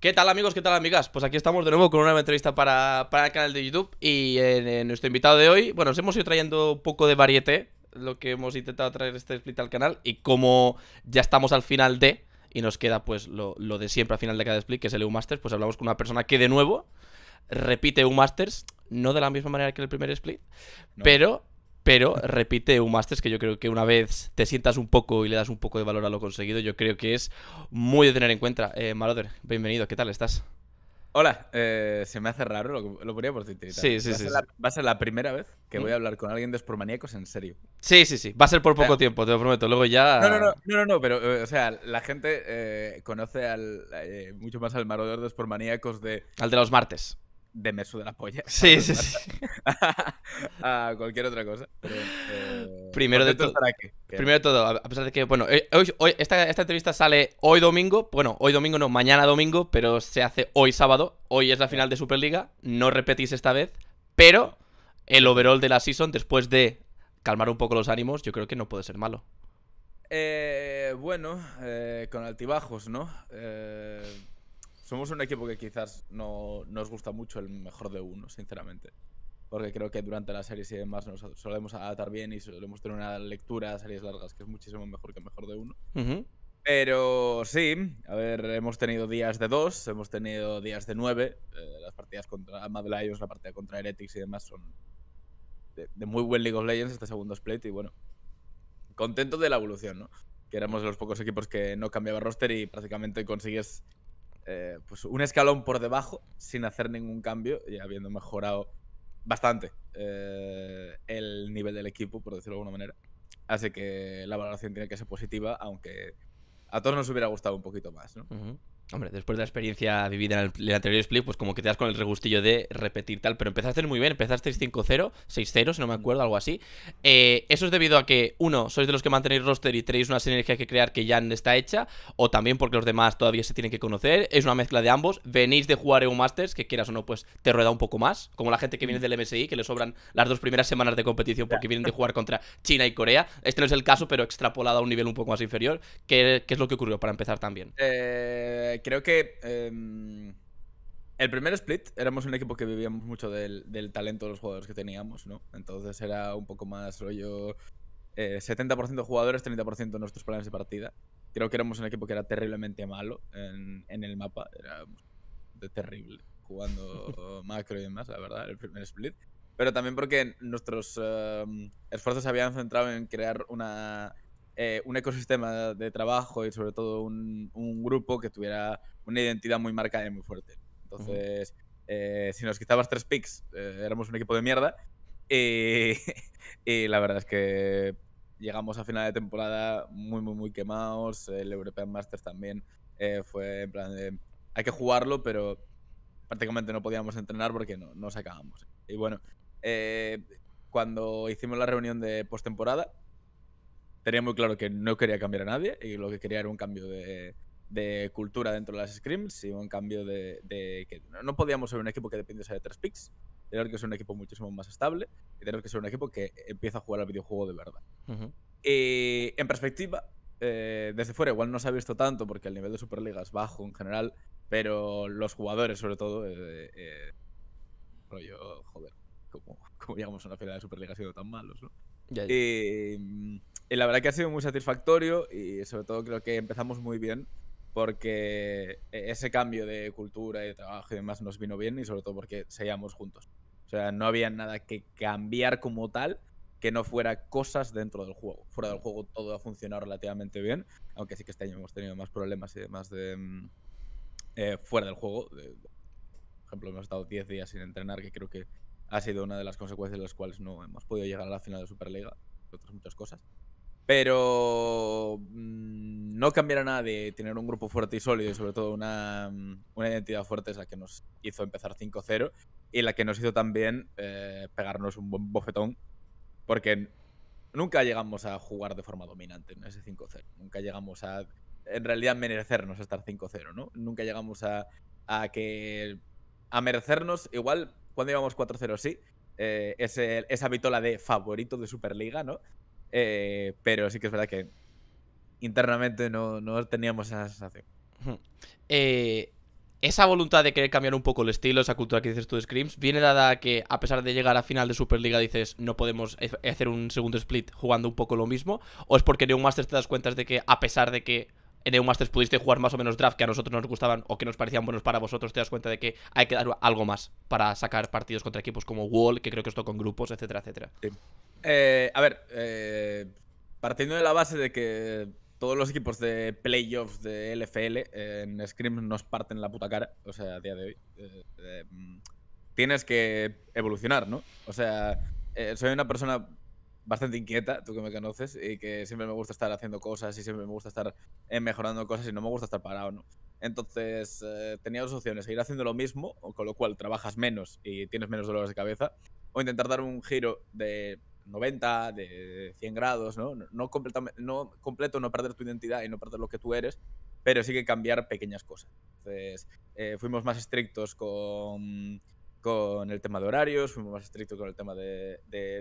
¿Qué tal amigos? ¿Qué tal amigas? Pues aquí estamos de nuevo con una nueva entrevista para, para el canal de YouTube y en, eh, eh, nuestro invitado de hoy, bueno, nos hemos ido trayendo un poco de varieté, lo que hemos intentado traer este split al canal y como ya estamos al final de, y nos queda pues lo, de siempre al final de cada split, que es el EU Masters, pues hablamos con una persona que de nuevo repite EU Masters, no de la misma manera que el primer split, pero pero repite un máster, que yo creo que una vez te sientas un poco y le das un poco de valor a lo conseguido, yo creo que es muy de tener en cuenta. Eh, bienvenido, ¿qué tal estás? Hola, eh, se me hace raro, lo, ponía por Twitter. Sí, sí, sí, va a ser la primera vez que voy a mm. hablar con alguien de espormaníacos en serio. Sí, sí, sí. Va a ser por poco tiempo, te lo prometo. Luego ya. No, no, no, no, no pero, eh, o sea, la gente eh, conoce al, mucho más al Maroder de espormaníacos de. Al de los martes de me de la polla. Sí, sí, sí. a, cualquier otra cosa. Eh, primero, de todo, primero de todo, a pesar de que, bueno, eh, esta, entrevista sale hoy domingo, bueno, hoy domingo no, mañana domingo, pero se hace hoy sábado, hoy es la final de Superliga, no repetís esta vez, pero el overall de la season, después de calmar un poco los ánimos, yo creo que no puede ser malo. Eh, bueno, con altibajos, ¿no? Eh somos un equipo que quizás no nos gusta mucho el mejor de uno, sinceramente. Porque creo que durante las series y demás nos solemos adaptar bien y solemos tener una lectura a series largas que es muchísimo mejor que mejor de uno. Pero sí, a ver, hemos tenido días de dos, hemos tenido días de nueve. Eh, las partidas contra Mad Lions, la partida contra Heretics y demás son de, de, muy buen League of Legends este segundo split. Y bueno, contento de la evolución, ¿no? Que éramos de los pocos equipos que no cambiaba roster y prácticamente consigues eh, pues un escalón por debajo sin hacer ningún cambio y habiendo mejorado bastante eh, el nivel del equipo, por decirlo de alguna manera. hace que la valoración tiene que ser positiva, aunque a todos nos hubiera gustado un poquito más. ¿no? Hombre, después de la experiencia vivida en el, anterior split, pues como que te das con el regustillo de repetir tal, pero empezaste muy bien, empezaste 5-0, 6-0, si no me acuerdo, algo así. Eh, ¿Eso es debido a que, uno, sois de los que mantenéis roster y tenéis una sinergia que crear que ya está hecha? ¿O también porque los demás todavía se tienen que conocer? ¿Es una mezcla de ambos? ¿Venís de jugar EU Masters, que quieras o no, pues te rueda un poco más? Como la gente que viene del MSI, que le sobran las dos primeras semanas de competición porque vienen de jugar contra China y Corea. Este no es el caso, pero extrapolado a un nivel un poco más inferior. ¿Qué, qué es lo que ocurrió para empezar también? Eh eh, creo que em, el primer split éramos un equipo que vivíamos mucho del, talento de los jugadores que teníamos, ¿no? Entonces era un poco más rollo eh, 70% jugadores, 30% nuestros planes de partida. Creo que éramos un equipo que era terriblemente malo en, el mapa, era terrible jugando macro y demás, la verdad, el primer split. Pero también porque nuestros em, esfuerzos se habían centrado en crear una eh, un ecosistema de trabajo y sobre todo un, grupo que tuviera una identidad muy marcada y muy fuerte. Entonces, eh, si nos quitabas tres picks, eh, éramos un equipo de mierda. Y, la verdad es que llegamos a final de temporada muy, muy, muy quemados. El European Masters también fue en plan de, hay que jugarlo, pero prácticamente no podíamos entrenar porque no, no sacábamos. Y bueno, cuando hicimos la reunión de postemporada, tenía muy claro que no quería cambiar a nadie y lo que quería era un cambio de, cultura dentro de las scrims y un cambio de, que no podíamos ser un equipo que dependiese de tres picks, tener que ser un equipo muchísimo más estable y tener que ser un equipo que empieza a jugar al videojuego de verdad. Y en perspectiva, eh, desde fuera igual no se ha visto tanto porque el nivel de Superliga es bajo en general, pero los jugadores sobre todo, eh, eh, rollo, joder, como llegamos a una final de Superliga sido tan malos, no? Em, y, la verdad que ha sido muy satisfactorio y sobre todo creo que empezamos muy bien porque e-, ese cambio de cultura y de trabajo y demás nos vino bien y sobre todo porque seguíamos juntos. O sea, no había nada que cambiar como tal que no fuera cosas dentro del juego. Fuera del juego todo ha funcionado relativamente bien, aunque sí que este año hemos tenido más problemas y demás de... Mm, eh, fuera del juego. por ejemplo, hemos estado 10 días sin entrenar, que creo que ha sido una de las consecuencias de las cuales no hemos podido llegar a la final de Superliga, otras muchas cosas. Pero mm, no cambiará nada de tener un grupo fuerte y sólido y sobre todo una, mm, una identidad fuerte es la que nos hizo empezar 5-0 y la que nos hizo también eh, pegarnos un buen bofetón porque nunca llegamos a jugar de forma dominante en ese 5-0. Nunca llegamos a en realidad merecernos estar 5-0, ¿no? Nunca llegamos a, a que a merecernos igual cuando íbamos 4-0, sí. Eh, es esa vitola de favorito de Superliga, ¿no? Eh, pero sí que es verdad que internamente no, teníamos esa sensación. Eh, esa voluntad de querer cambiar un poco el estilo, esa cultura que dices tú de Screams, viene dada que a pesar de llegar a final de Superliga dices no podemos e-, hacer un segundo split jugando un poco lo mismo, o es porque Masters te das cuenta de que a pesar de que en EU Masters pudiste jugar más o menos draft que a nosotros nos gustaban o que nos parecían buenos para vosotros, te das cuenta de que hay que dar algo más para sacar partidos contra equipos como Wall, que creo que esto con grupos, etcétera, etcétera. Eh, a ver, eh, partiendo de la base de que todos los equipos de playoffs de LFL eh, en Scrim nos parten la puta cara, o sea, a día de hoy. tienes que evolucionar, ¿no? O sea, soy una persona bastante inquieta, tú que me conoces, y que siempre me gusta estar haciendo cosas y siempre me gusta estar eh, mejorando cosas y no me gusta estar parado, ¿no? Entonces eh, tenía dos opciones, seguir haciendo lo mismo, con lo cual trabajas menos y tienes menos dolores de cabeza, o intentar dar un giro de 90, de 100 grados, ¿no? No, no, completo, no perder tu identidad y no perder lo que tú eres, pero sí que cambiar pequeñas cosas. Entonces eh, fuimos más estrictos con, con el tema de horarios, fuimos más estrictos con el tema de, de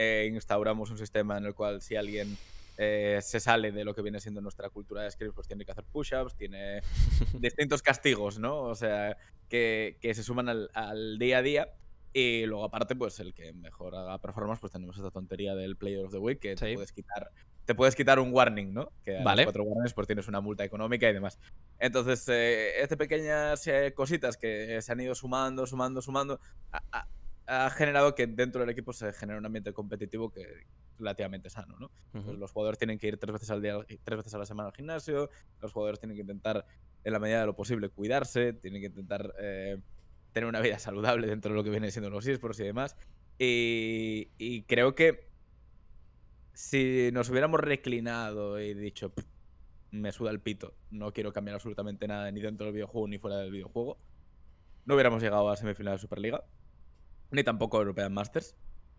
eh, instauramos un sistema en el cual si alguien eh, se sale de lo que viene siendo nuestra cultura de script pues tiene que hacer push-ups, tiene distintos castigos, ¿no? O sea, que, que se suman al, día a día. Y luego, aparte, pues el que mejor haga performance, pues tenemos esta tontería del Player of the Week, que te, puedes quitar, te puedes quitar un warning, ¿no? Que a cuatro warnings, pues tienes una multa económica y demás. Entonces, eh, estas pequeñas eh, cositas que se han ido sumando, sumando, sumando, a, ha generado que dentro del equipo se genere un ambiente competitivo que relativamente sano, ¿no? los jugadores tienen que ir tres veces al día, tres veces a la semana al gimnasio, los jugadores tienen que intentar, en la medida de lo posible, cuidarse, tienen que intentar eh, tener una vida saludable dentro de lo que viene siendo los esports y demás. Y, creo que si nos hubiéramos reclinado y dicho, me suda el pito, no quiero cambiar absolutamente nada ni dentro del videojuego ni fuera del videojuego, no hubiéramos llegado a semifinal de Superliga ni tampoco European Masters.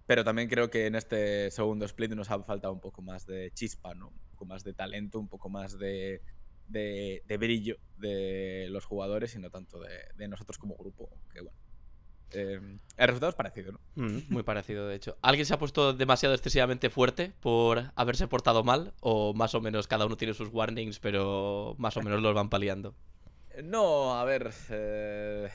Pero también creo que en este segundo split nos ha faltado un poco más de chispa, ¿no? Un poco más de talento, un poco más de, de, brillo de los jugadores y no tanto de, nosotros como grupo. Que bueno. Em, el resultado es parecido, ¿no? Mm, muy parecido, de hecho. ¿Alguien se ha puesto demasiado excesivamente fuerte por haberse portado mal? ¿O más o menos cada uno tiene sus warnings, pero más o menos los van paliando? No, a ver. Eh,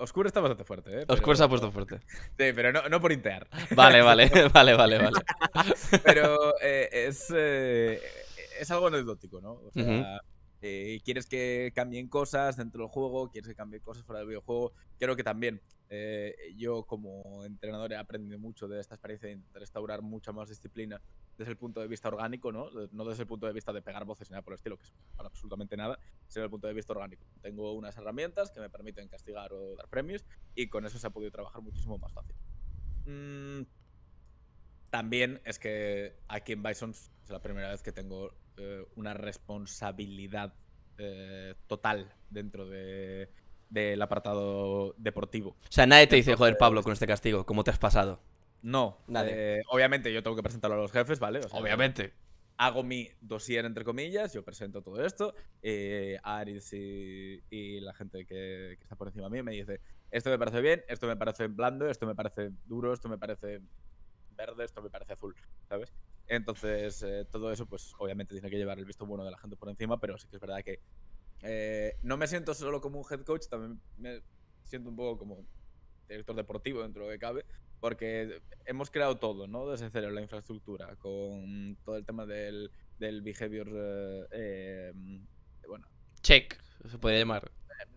Oscuro está bastante fuerte, ¿eh? Oscuro se ha puesto fuerte. Sí, pero no, por intear. Vale, vale, vale, vale, vale. pero eh, eh, es, algo anecdótico, ¿no? O sea, eh, quieres que cambien cosas dentro del juego, quieres que cambien cosas fuera del videojuego. Creo que también eh, yo como entrenador he aprendido mucho de esta experiencia de restaurar mucha más disciplina desde el punto de vista orgánico, ¿no? desde el punto de vista de pegar voces ni nada por el estilo, que es para absolutamente nada, sino desde el punto de vista orgánico. Tengo unas herramientas que me permiten castigar o dar premios y con eso se ha podido trabajar muchísimo más fácil. Mm, también es que aquí en Bison es la primera vez que tengo eh, una responsabilidad eh, total dentro de del apartado deportivo. O sea, nadie te dice, joder, Pablo, con este castigo, ¿cómo te has pasado? No, nadie. Eh, obviamente yo tengo que presentarlo a los jefes, ¿vale? obviamente. Hago mi dossier, entre comillas, yo presento todo esto. Eh, Aris y, la gente que, está por encima de mí me dice, esto me parece bien, esto me parece blando, esto me parece duro, esto me parece verde, esto me parece azul, ¿sabes? Entonces, eh, todo eso, pues obviamente tiene que llevar el visto bueno de la gente por encima, pero sí que es verdad que eh, no me siento solo como un head coach, también me siento un poco como director deportivo dentro de lo que cabe, porque hemos creado todo, ¿no? Desde cero, la infraestructura, con todo el tema del, del behavior, eh, eh, bueno... Check, se puede llamar.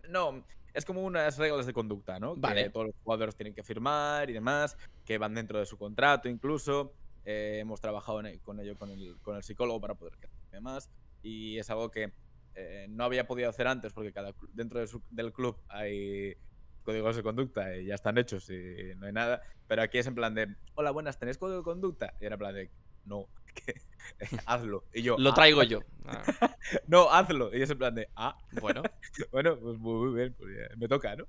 No, es como unas reglas de conducta, ¿no? Vale. Que todos los jugadores tienen que firmar y demás, que van dentro de su contrato incluso. hemos trabajado e, con ello con el, con el, psicólogo para poder además Y es algo que eh, no había podido hacer antes, porque cada, dentro del club hay códigos de conducta y ya están hechos y no hay nada. Pero aquí es en plan de, hola, buenas, tenés código de conducta? Y era en plan de, no, hazlo. Y yo, lo ah". traigo yo. Ah. no, hazlo. Y es en plan de, ah, bueno. bueno, pues muy bien, pues me toca, ¿no?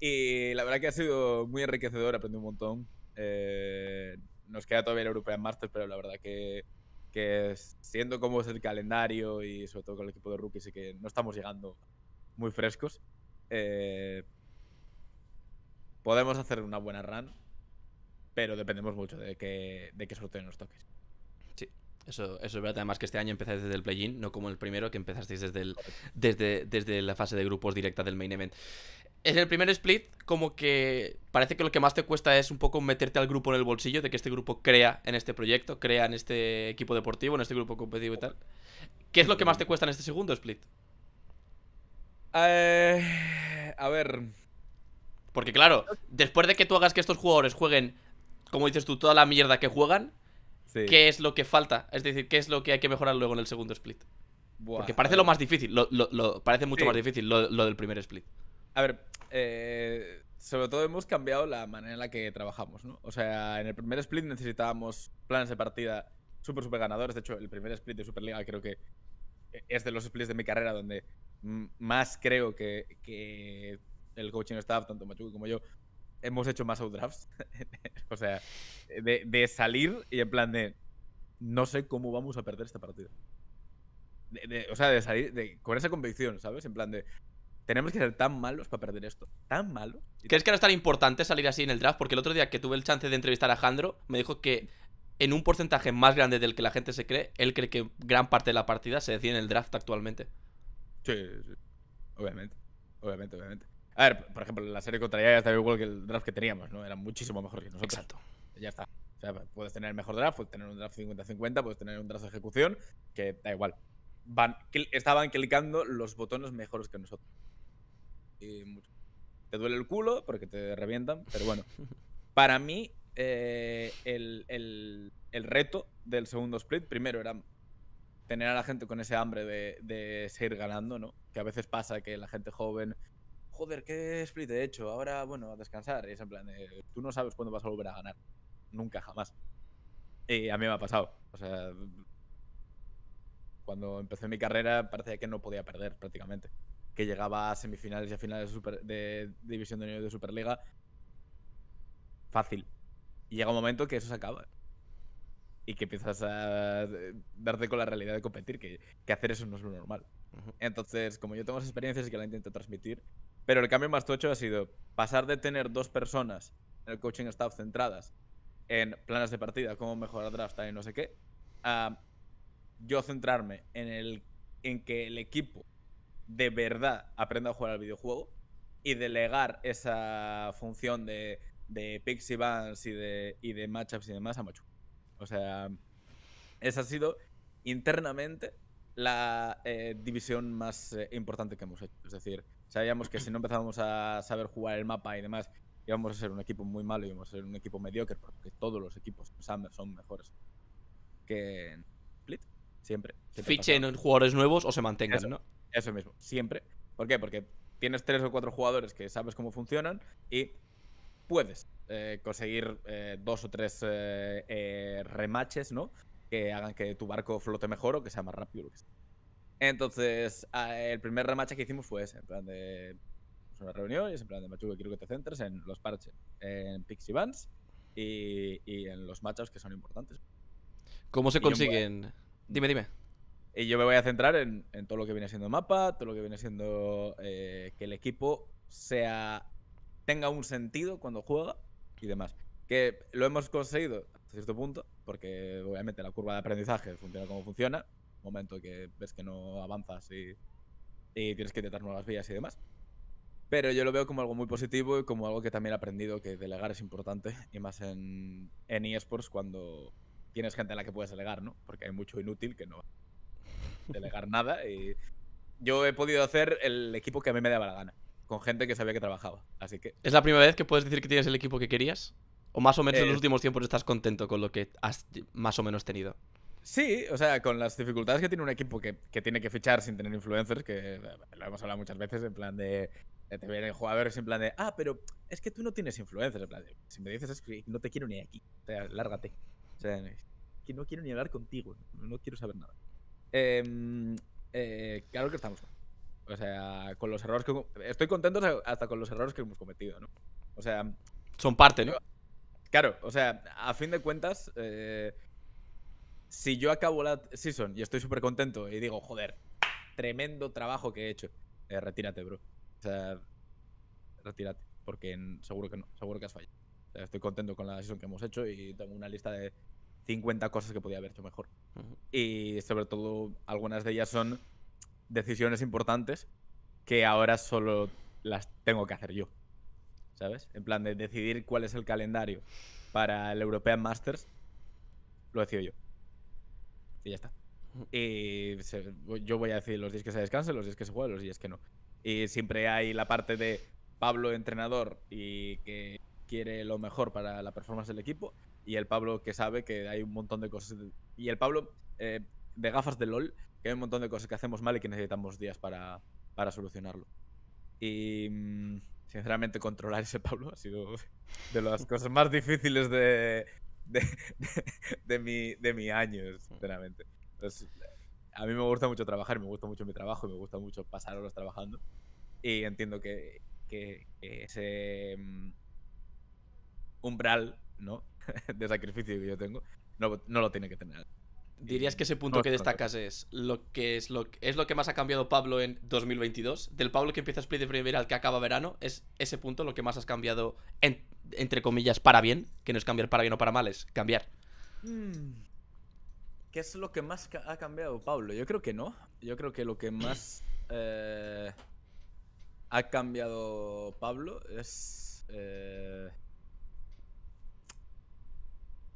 Y la verdad que ha sido muy enriquecedor, aprendí un montón. Eh, nos queda todavía el European Masters, pero la verdad que que siendo como es el calendario y sobre todo con el equipo de rookies y que no estamos llegando muy frescos, eh, podemos hacer una buena run, pero dependemos mucho de que, de que sorteo toques. Sí, eso, eso es verdad. Además que este año empezáis desde el play-in, no como el primero que empezasteis desde, el, desde, desde la fase de grupos directa del main event en el primer split, como que parece que lo que más te cuesta es un poco meterte al grupo en el bolsillo, de que este grupo crea en este proyecto, crea en este equipo deportivo, en este grupo competitivo y tal. ¿Qué es lo que más te cuesta en este segundo split? Eh, a ver. Porque claro, después de que tú hagas que estos jugadores jueguen, como dices tú, toda la mierda que juegan, ¿qué es lo que falta? Es decir, ¿qué es lo que hay que mejorar luego en el segundo split? Porque parece lo más difícil, lo, parece mucho más difícil lo del primer split. A ver, eh, sobre todo hemos cambiado la manera en la que trabajamos, ¿no? O sea, en el primer split necesitábamos planes de partida súper, súper ganadores. De hecho, el primer split de Superliga creo que es de los splits de mi carrera donde más creo que, el coaching staff, tanto Machu como yo, hemos hecho más outdrafts. o sea, de, salir y en plan de no sé cómo vamos a perder esta partida. o sea, de salir con esa convicción, ¿sabes? En plan de tenemos que ser tan malos para perder esto. Tan malos. ¿Crees que no es tan importante salir así en el draft? Porque el otro día que tuve el chance de entrevistar a Jandro, me dijo que en un porcentaje más grande del que la gente se cree, él cree que gran parte de la partida se decide en el draft actualmente. Sí, sí. Obviamente. Obviamente, obviamente. A ver, por ejemplo, la serie contra ella estaba igual que el draft que teníamos, ¿no? Era muchísimo mejor que nosotros. Exacto. Ya está. O sea, puedes tener el mejor draft, puedes tener un draft 50-50, puedes tener un draft de ejecución, que da igual. estaban clicando los botones mejores que nosotros te duele el culo porque te revientan, pero bueno. Para mí, eh, el, el, reto del segundo split, primero era tener a la gente con ese hambre de, seguir ganando, ¿no? Que a veces pasa que la gente joven joder, ¿qué split he hecho? Ahora, bueno, a descansar. Y es en plan, tú no sabes cuándo vas a volver a ganar. Nunca, jamás. Y a mí me ha pasado. O sea, cuando empecé mi carrera parecía que no podía perder prácticamente que llegaba a semifinales y a finales de, División de Unión de Superliga. Fácil. Y llega un momento que eso se acaba. Y que empiezas a eh, darte con la realidad de competir, que, hacer eso no es lo normal. Entonces, como yo tengo esas experiencias y que la intento transmitir, pero el cambio más tocho ha sido pasar de tener dos personas en el coaching staff centradas en planes de partida, cómo mejorar draft y no sé qué, a yo centrarme en, el, en que el equipo de verdad aprenda a jugar al videojuego y delegar esa función de, de y de, y de matchups y demás a Machu. O sea, esa ha sido internamente la eh, división más eh, importante que hemos hecho. Es decir, sabíamos que si no empezábamos a saber jugar el mapa y demás, íbamos a ser un equipo muy malo, íbamos a ser un equipo mediocre, porque todos los equipos en Summer son mejores que, Siempre. Fichen jugadores nuevos o se mantengan, eso, ¿no? Eso mismo, siempre. ¿Por qué? Porque tienes tres o cuatro jugadores que sabes cómo funcionan y puedes eh, conseguir eh, dos o tres eh, remaches, ¿no? Que hagan que tu barco flote mejor o que sea más rápido. Entonces, el primer remache que hicimos fue ese, en plan de pues, una reunión y es en plan de quiero que te centres en los parches, en Pixie Bands y, y en los matchups que son importantes. ¿Cómo se consiguen? Dime, dime. Y yo me voy a centrar en, todo lo que viene siendo mapa, todo lo que viene siendo eh, que el equipo sea tenga un sentido cuando juega y demás. Que lo hemos conseguido hasta cierto punto, porque obviamente la curva de aprendizaje funciona como funciona. Momento que ves que no avanzas y, tienes que intentar nuevas vías y demás. Pero yo lo veo como algo muy positivo y como algo que también he aprendido que delegar es importante, y más en, en eSports cuando tienes gente a la que puedes delegar, ¿no? Porque hay mucho inútil que no delegar nada. Y eh, yo he podido hacer el equipo que a mí me daba la gana, con gente que sabía que trabajaba. Así que. ¿Es la primera vez que puedes decir que tienes el equipo que querías? ¿O más o menos en los eh, últimos tiempos estás contento con lo que has más o menos tenido? Sí, o sea, con las dificultades que tiene un equipo que, tiene que fichar sin tener influencers, que lo hemos hablado muchas veces, en plan de. Te vienen jugadores en plan de. Ah, pero es que tú no tienes influencers. En plan de, si me dices es que no te quiero ni aquí. O sea, lárgate que no quiero ni hablar contigo, no quiero saber nada. Em, eh, claro que estamos. O sea, con los errores que. Estoy contento hasta con los errores que hemos cometido, ¿no? O sea. Son parte, ¿no? Claro, o sea, a fin de cuentas, eh, si yo acabo la season y estoy súper contento y digo, joder, tremendo trabajo que he hecho, eh, retírate, bro. O sea, retírate, porque seguro que no, seguro que has fallado. estoy contento con la season que hemos hecho y tengo una lista de 50 cosas que podía haber hecho mejor. Y sobre todo, algunas de ellas son decisiones importantes que ahora solo las tengo que hacer yo. ¿Sabes? En plan de decidir cuál es el calendario para el European Masters, lo decido yo. Y ya está. Y yo voy a decir los días que se descansen, los días que se juegan, los días que no. Y siempre hay la parte de Pablo entrenador y que quiere lo mejor para la performance del equipo y el Pablo que sabe que hay un montón de cosas. Y el Pablo eh, de gafas de LOL, que hay un montón de cosas que hacemos mal y que necesitamos días para, para solucionarlo. Y mm, sinceramente controlar ese Pablo ha sido de las cosas más difíciles de, de, de, mi, de mi año, sinceramente. Pues, a mí me gusta mucho trabajar, me gusta mucho mi trabajo, y me gusta mucho pasar horas trabajando. Y entiendo que, que, que ese mm, umbral, ¿no? de sacrificio que yo tengo, no, lo tiene que tener. ¿Dirías que ese punto que destacas es lo que es lo, es lo que más ha cambiado Pablo en 2022? Del Pablo que empieza Split de primavera al que acaba verano, ¿es ese punto lo que más has cambiado, entre comillas, para bien? Que no es cambiar para bien o para mal, es cambiar. Hmm. ¿Qué es lo que más ha cambiado Pablo? Yo creo que no. Yo creo que lo que más eh, ha cambiado Pablo es... Eh,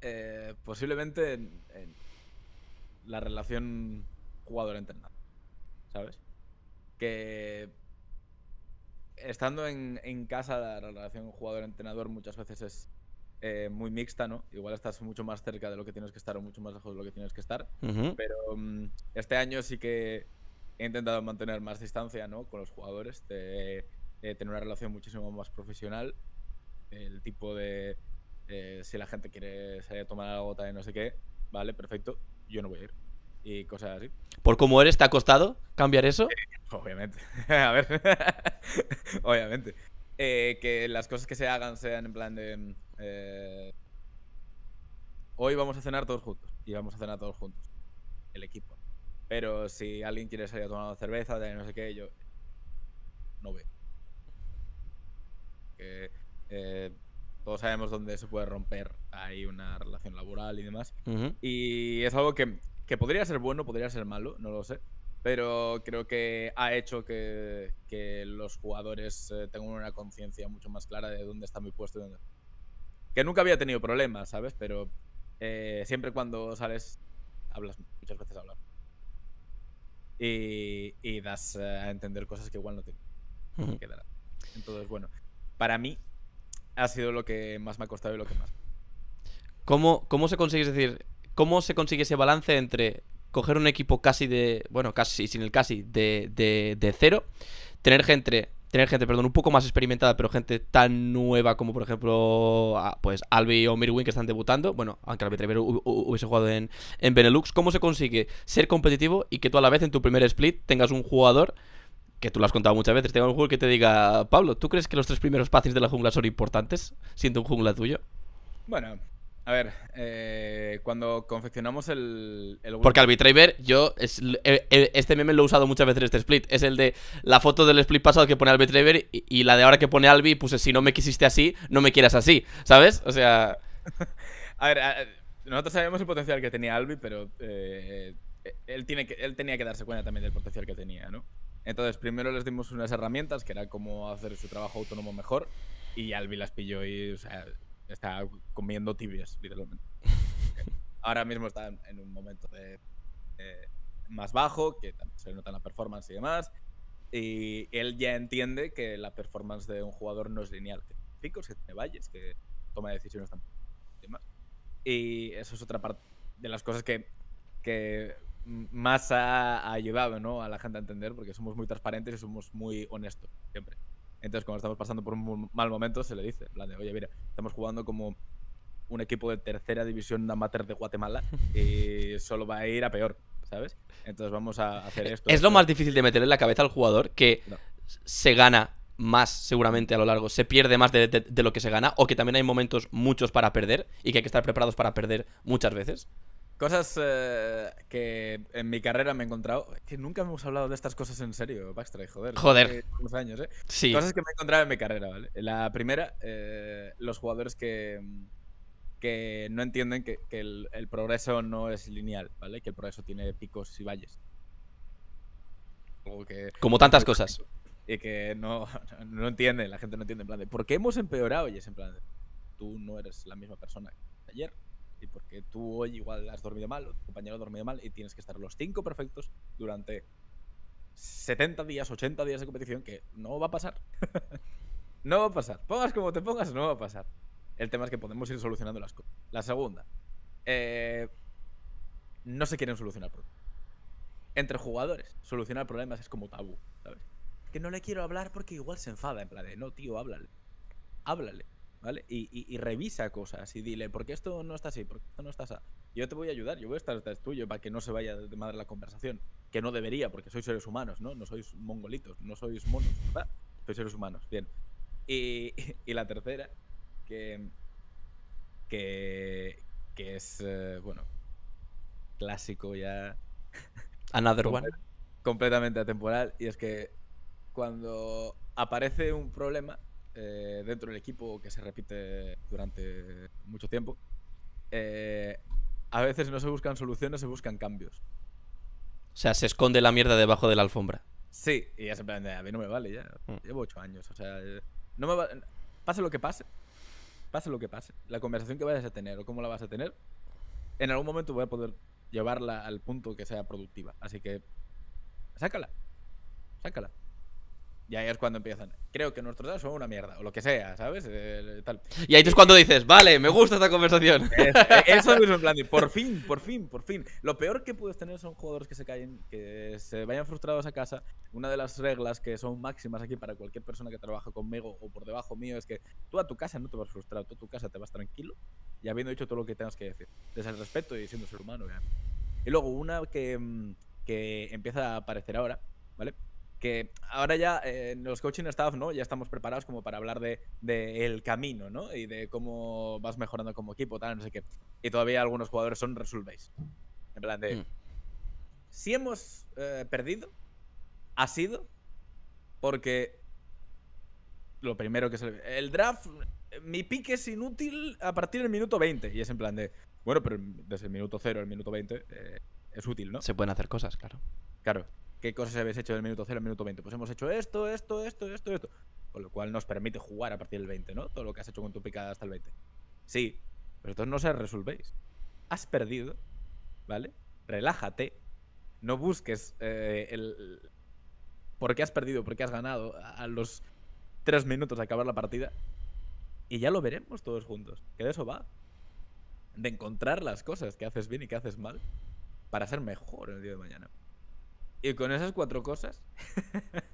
eh, posiblemente en, la relación jugador-entrenador. ¿Sabes? Que estando en, casa, la relación jugador-entrenador muchas veces es eh, muy mixta, ¿no? Igual estás mucho más cerca de lo que tienes que estar o mucho más lejos de lo que tienes que estar. Pero mm, este año sí que he intentado mantener más distancia, ¿no? Con los jugadores, tener una relación muchísimo más profesional. El tipo de eh, si la gente quiere salir a tomar algo gota de no sé qué, vale, perfecto, yo no voy a ir. Y cosas así. ¿Por cómo eres, te ha costado cambiar eso? obviamente. a ver. obviamente. Eh, que las cosas que se hagan sean en plan de. Eh, hoy vamos a cenar todos juntos. Y vamos a cenar todos juntos. El equipo. Pero si alguien quiere salir a tomar una cerveza, de no sé qué, yo. No veo. Que todos sabemos dónde se puede romper ahí una relación laboral y demás. Y es algo que, que, podría ser bueno, podría ser malo, no lo sé. Pero creo que ha hecho que, que los jugadores eh, tengan una conciencia mucho más clara de dónde está mi puesto. Que nunca había tenido problemas, ¿sabes? Pero eh, siempre cuando sales, hablas, muchas veces hablar Y, y das eh, a entender cosas que igual no te Entonces, bueno, para mí ha sido lo que más me ha costado y lo que más. ¿Cómo, cómo se consigue, decir, cómo se consigue ese balance entre coger un equipo casi de, bueno, casi sin el casi, de, de, de cero, tener gente tener gente, perdón, un poco más experimentada, pero gente tan nueva como por ejemplo ah, pues Albi o Mirwin que están debutando, bueno, aunque Albi Trever hubiese jugado en, en, Benelux, ¿cómo se consigue ser competitivo y que tú a la vez en tu primer split tengas un jugador que tú lo has contado muchas veces, tengo un juego que te diga, Pablo, ¿tú crees que los tres primeros pases de la jungla son importantes, siendo un jungla tuyo? Bueno, a ver, eh, cuando confeccionamos el, Porque Albitraver, yo, e, e, este meme lo he usado muchas veces en este split, es el de la foto del split pasado que pone Albitraver y, la de ahora que pone Albi, puse, si no me quisiste así, no me quieras así, ¿sabes? O sea... a ver, nosotros sabemos el potencial que tenía Albi, pero... Eh, eh, él, tiene que, él tenía que darse cuenta también del potencial que tenía, ¿no? Entonces, primero les dimos unas herramientas, que era cómo hacer su trabajo autónomo mejor, y Albi las pilló y está comiendo tibias, literalmente. Ahora mismo está en un momento eh, más bajo, que se nota en la performance y demás, y él ya entiende que la performance de un jugador no es lineal, que picos, que te valles, que toma decisiones también. y Y eso es otra parte de las cosas que, que más ha llevado a la gente a entender, porque somos muy transparentes y somos muy honestos siempre. Entonces, cuando estamos pasando por un mal momento, se le dice, en plan de, oye, mira, estamos jugando como un equipo de tercera división amateur de Guatemala y solo va a ir a peor, ¿sabes? Entonces vamos a hacer eh, esto. Es lo más difícil de meter en la cabeza al jugador que se gana más seguramente a lo largo, se pierde más de, lo que se gana, o que también hay momentos muchos para perder y que hay que estar preparados para perder muchas veces. Cosas eh, que en mi carrera me he encontrado. Que nunca hemos hablado de estas cosas en serio, Baxter joder. Joder. años, ¿eh? Cosas que me he encontrado en mi carrera, ¿vale? La primera, eh, los jugadores que, que no entienden que, el, progreso no es lineal, ¿vale? Que el progreso tiene picos y valles. Como, tantas cosas. Y que no, no, entiende, la gente no entiende. En plan de, ¿por qué hemos empeorado? Y es en plan tú no eres la misma persona que ayer y porque tú hoy igual has dormido mal tu compañero ha dormido mal y tienes que estar los cinco perfectos durante 70 días, 80 días de competición, que no va a pasar. no va a pasar. Pongas como te pongas, no va a pasar. El tema es que podemos ir solucionando las cosas. La segunda, eh, no se quieren solucionar problemas. Entre jugadores, solucionar problemas es como tabú, ¿sabes? Que no le quiero hablar porque igual se enfada en plan de, no, tío, háblale. Háblale. Y, revisa cosas y dile, ¿por qué esto no está así? ¿Por qué no está así? Yo te voy a ayudar, yo voy a estar detrás tuyo para que no se vaya de madre la conversación. Que no debería, porque sois seres humanos, ¿no? No sois mongolitos, no sois monos, ¿verdad? Sois seres humanos, bien. Y, la tercera, que, que, que es, eh, bueno, clásico ya. Another one. Completamente atemporal, y es que cuando aparece un problema, eh, dentro del equipo que se repite durante mucho tiempo, eh, a veces no se buscan soluciones, se buscan cambios. O sea, se esconde la mierda debajo de la alfombra. Sí, y ya plantea, a mí no me vale ya. Mm. Llevo ocho años, o sea, eh, no me pase lo que pase, pase lo que pase, la conversación que vayas a tener o cómo la vas a tener, en algún momento voy a poder llevarla al punto que sea productiva. Así que sácala, sácala. Y ahí es cuando empiezan. Creo que nuestros datos son una mierda, o lo que sea, ¿sabes? Eh, y ahí es cuando dices, vale, me gusta esta conversación. Eh, eso mismo, en plan, por fin, por fin, por fin. Lo peor que puedes tener son jugadores que se caen, que se vayan frustrados a casa. Una de las reglas que son máximas aquí para cualquier persona que trabaja conmigo o por debajo mío es que tú a tu casa no te vas frustrado, tú a tu casa te vas tranquilo y habiendo dicho todo lo que tengas que decir. Desde el respeto y siendo ser humano, Y luego una que, mm, que empieza a aparecer ahora, ¿vale? que ahora ya eh, en los coaching staff, ¿no? Ya estamos preparados como para hablar de, camino, ¿no? Y de cómo vas mejorando como equipo, tal, no sé qué. Y todavía algunos jugadores son resolvéis. En plan de... Mm. Si hemos eh, perdido, ha sido porque lo primero que se El draft, mi pique es inútil a partir del minuto 20. Y es en plan de... Bueno, pero desde el minuto 0 al minuto 20... Eh, es útil, ¿no? Se pueden hacer cosas, claro. Claro. ¿Qué cosas habéis hecho del minuto 0 al minuto 20? Pues hemos hecho esto, esto, esto, esto, esto. Con lo cual nos permite jugar a partir del 20, ¿no? Todo lo que has hecho con tu picada hasta el 20. Sí, pero entonces no se resolvéis. Has perdido, ¿vale? Relájate. No busques eh, el por qué has perdido, por qué has ganado a los tres minutos de acabar la partida. Y ya lo veremos todos juntos. Que de eso va. De encontrar las cosas que haces bien y que haces mal para ser mejor el día de mañana. Y con esas cuatro cosas,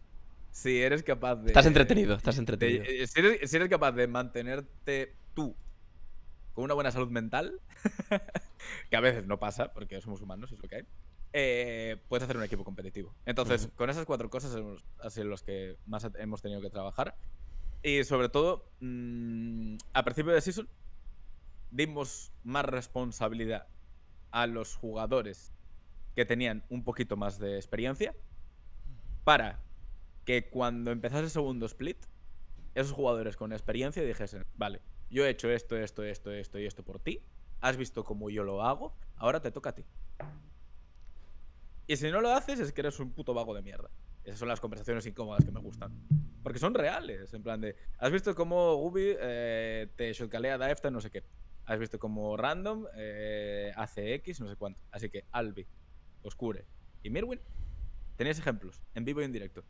si eres capaz de... Estás entretenido, estás entretenido. Eh, si, eres, capaz de mantenerte tú con una buena salud mental, que a veces no pasa, porque somos humanos, es lo que hay, eh, puedes hacer un equipo competitivo. Entonces, con esas cuatro cosas hemos, sido los que más hemos tenido que trabajar. Y sobre todo, mm, a principio de season, dimos más responsabilidad a los jugadores que tenían un poquito más de experiencia para que cuando empezase el segundo split, esos jugadores con experiencia dijesen, vale, yo he hecho esto, esto, esto, esto y esto por ti, has visto cómo yo lo hago, ahora te toca a ti. Y si no lo haces es que eres un puto vago de mierda. Esas son las conversaciones incómodas que me gustan. Porque son reales, en plan de, has visto cómo Gubi eh, te shotcalea daefta no sé qué has visto como random, eh, X no sé cuánto. Así que Albi, Oscure y Mirwin, tenéis ejemplos en vivo y en directo.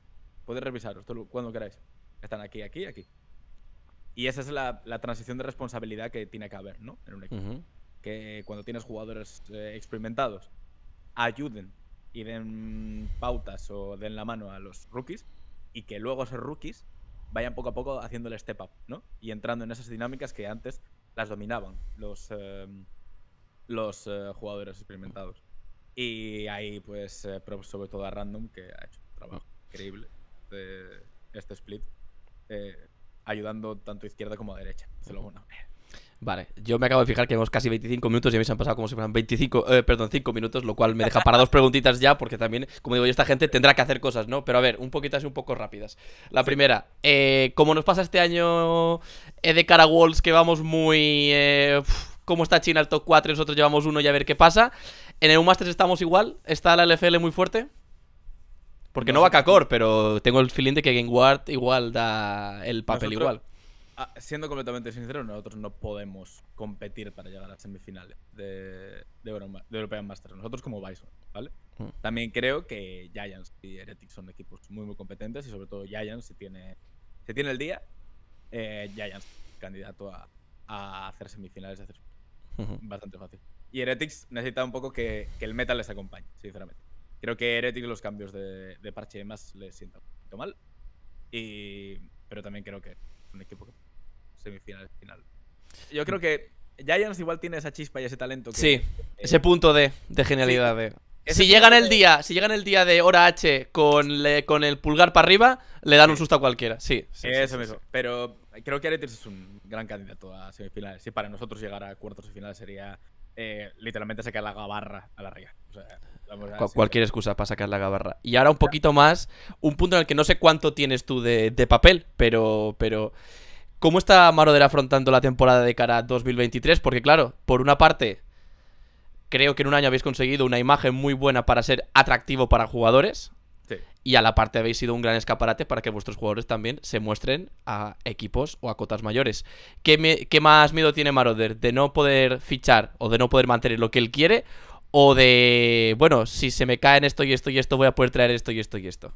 Podéis revisarlos cuando queráis. Están aquí, aquí, aquí. Y esa es la, transición de responsabilidad que tiene que haber, ¿no? En un equipo. Que cuando tienes jugadores eh, experimentados, ayuden y den pautas o den la mano a los rookies y que luego esos rookies vayan poco a poco haciendo el step up, ¿no? Y entrando en esas dinámicas que antes las dominaban los, em, los eh, jugadores experimentados. Y ahí, pues, eh, sobre todo a Random, que ha hecho un trabajo ah. increíble de este split, eh, ayudando tanto a izquierda como a derecha. Se lo Vale, yo me acabo de fijar que hemos casi 25 minutos y a mí han pasado como si fueran 25, eh, perdón, 5 minutos, lo cual me deja para dos preguntitas ya, porque también, como digo yo, esta gente tendrá que hacer cosas, ¿no? Pero a ver, un poquito así, un poco rápidas. La primera, eh, como nos pasa este año eh, de cara a Wolves, que vamos muy... ¿Cómo está China el top 4? nosotros llevamos uno y a ver qué pasa. ¿En el Masters estamos igual? ¿Está la LFL muy fuerte? Porque no, va a pero tengo el feeling de que Game igual da el papel igual Ah, siendo completamente sincero, nosotros no podemos competir para llegar a semifinales de, de, European Masters. Nosotros como Bison, ¿vale? Mm. También creo que Giants y Heretics son equipos muy, muy competentes y sobre todo Giants, si tiene, tiene el día, eh, Giants, candidato a, hacer semifinales, hacer bastante fácil. Y Heretics necesita un poco que, el meta les acompañe, sinceramente. Creo que Heretics los cambios de, parche y demás les sientan un poquito mal. pero también creo que un equipo que semifinales final. Yo creo que Giants igual tiene esa chispa y ese talento. sí, eh, ese punto de, genialidad. Si llegan el día, si llegan el día de hora H con, con el pulgar para arriba, le dan un susto a cualquiera. Sí. eso mismo. Pero creo que Aretis es un gran candidato a semifinales. Si para nosotros llegar a cuartos y finales sería eh, literalmente sacar la gabarra a la ría cualquier excusa para sacar la gabarra. Y ahora un poquito más, un punto en el que no sé cuánto tienes tú de, papel, pero, pero ¿Cómo está Maroder afrontando la temporada de cara a 2023? Porque claro, por una parte, creo que en un año habéis conseguido una imagen muy buena para ser atractivo para jugadores. Y a la parte habéis sido un gran escaparate para que vuestros jugadores también se muestren a equipos o a cotas mayores. ¿Qué, más miedo tiene Maroder? ¿De no poder fichar o de no poder mantener lo que él quiere? ¿O de, bueno, si se me caen esto y esto y esto, voy a poder traer esto y esto y esto?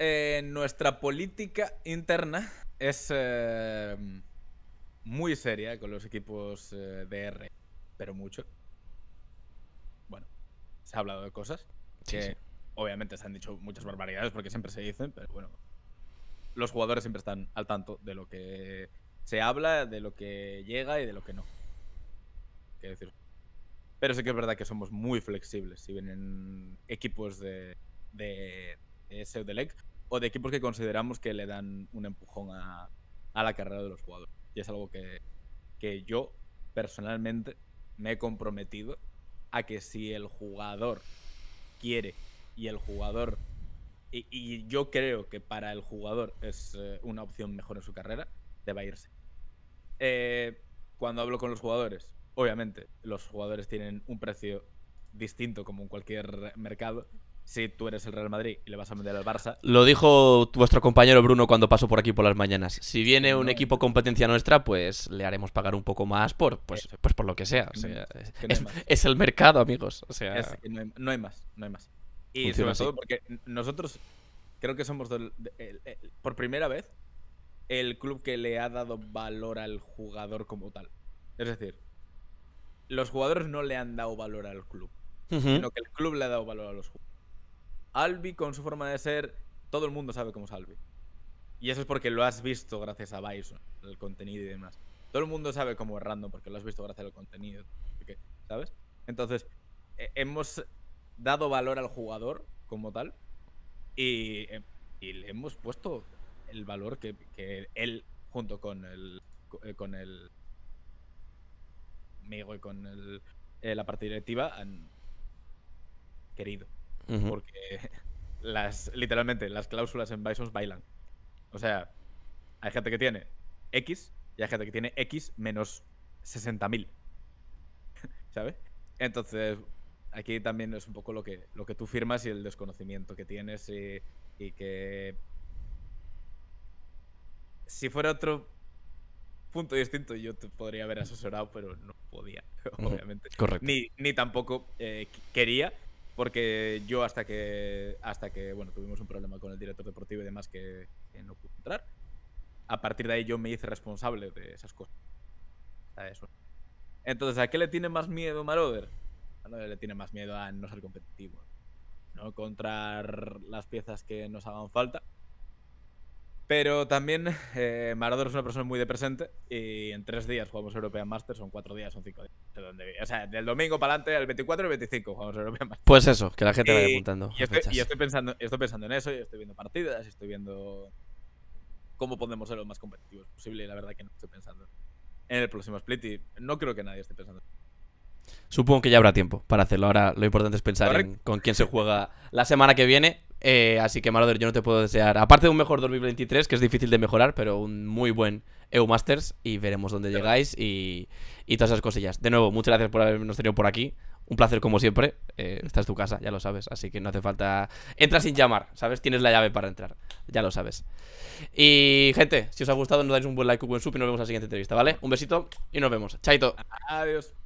Eh, nuestra política interna es eh, muy seria con los equipos eh, de R, pero mucho. Bueno, se ha hablado de cosas que obviamente se han dicho muchas barbaridades porque siempre se dicen, pero bueno, los jugadores siempre están al tanto de lo que se habla, de lo que llega y de lo que no. Quiero decir? Pero sí que es verdad que somos muy flexibles si vienen equipos de, de, de de o de equipos que consideramos que le dan un empujón a, la carrera de los jugadores. Y es algo que, yo personalmente me he comprometido a que si el jugador quiere y el jugador y, yo creo que para el jugador es eh, una opción mejor en su carrera, deba irse. Eh, cuando hablo con los jugadores, obviamente los jugadores tienen un precio distinto como en cualquier mercado, si tú eres el Real Madrid y le vas a vender al Barça. Lo dijo vuestro compañero Bruno cuando pasó por aquí por las mañanas. Si viene un equipo competencia nuestra, pues le haremos pagar un poco más por pues, pues por lo que sea. es, el mercado, amigos. O sea, no, hay, más, no hay más. Y sobre todo porque nosotros creo que somos por primera vez el club que le ha dado valor al jugador como tal. Es decir, los jugadores no le han dado valor al club, sino que el club le ha dado valor a los jugadores. Albi con su forma de ser, todo el mundo sabe cómo es Albi. Y eso es porque lo has visto gracias a Bison, el contenido y demás. Todo el mundo sabe cómo es random porque lo has visto gracias al contenido, ¿sabes? Entonces, e, hemos dado valor al jugador como tal y, eh, le hemos puesto el valor que, él, junto con el, eh, con el amigo y con el, eh, la parte directiva han querido porque las, literalmente las cláusulas en Bison bailan. O sea, hay gente que tiene X y hay gente que tiene X menos 60.000. ¿Sabes? Entonces, aquí también es un poco lo que, lo que tú firmas y el desconocimiento que tienes y, que... Si fuera otro punto distinto yo te podría haber asesorado, pero no podía, obviamente. Correcto. Ni, tampoco eh, quería porque yo hasta que, hasta que bueno, tuvimos un problema con el director deportivo y demás que, no pude entrar, a partir de ahí yo me hice responsable de esas cosas. Entonces, ¿a qué le tiene más miedo Maroder? Ah, le tiene más miedo a no ser competitivo. No encontrar las piezas que nos hagan falta pero también eh, Marador es una persona muy de presente y en tres días jugamos European Masters, son cuatro días, son cinco días. O sea, del domingo para adelante, el 24 y el 25 jugamos European Masters. Pues eso, que la gente vaya apuntando. Y estoy, pensando, estoy pensando en eso, y estoy viendo partidas, estoy viendo cómo podemos ser lo más competitivos posible y la verdad que no estoy pensando en el próximo split y no creo que nadie esté pensando. Supongo que ya habrá tiempo para hacerlo. Ahora lo importante es pensar en con quién se juega la semana que viene eh, así que, Maroder, yo no te puedo desear, aparte de un mejor 2023, que es difícil de mejorar, pero un muy buen EU Masters y veremos dónde llegáis y, todas esas cosillas. De nuevo, muchas gracias por habernos tenido por aquí. Un placer como siempre. Eh, esta es tu casa, ya lo sabes. Así que no hace falta... Entra sin llamar, ¿sabes? Tienes la llave para entrar. Ya lo sabes. Y gente, si os ha gustado, nos dais un buen like, un buen sub y nos vemos en la siguiente entrevista, ¿vale? Un besito y nos vemos. Chaito. Adiós.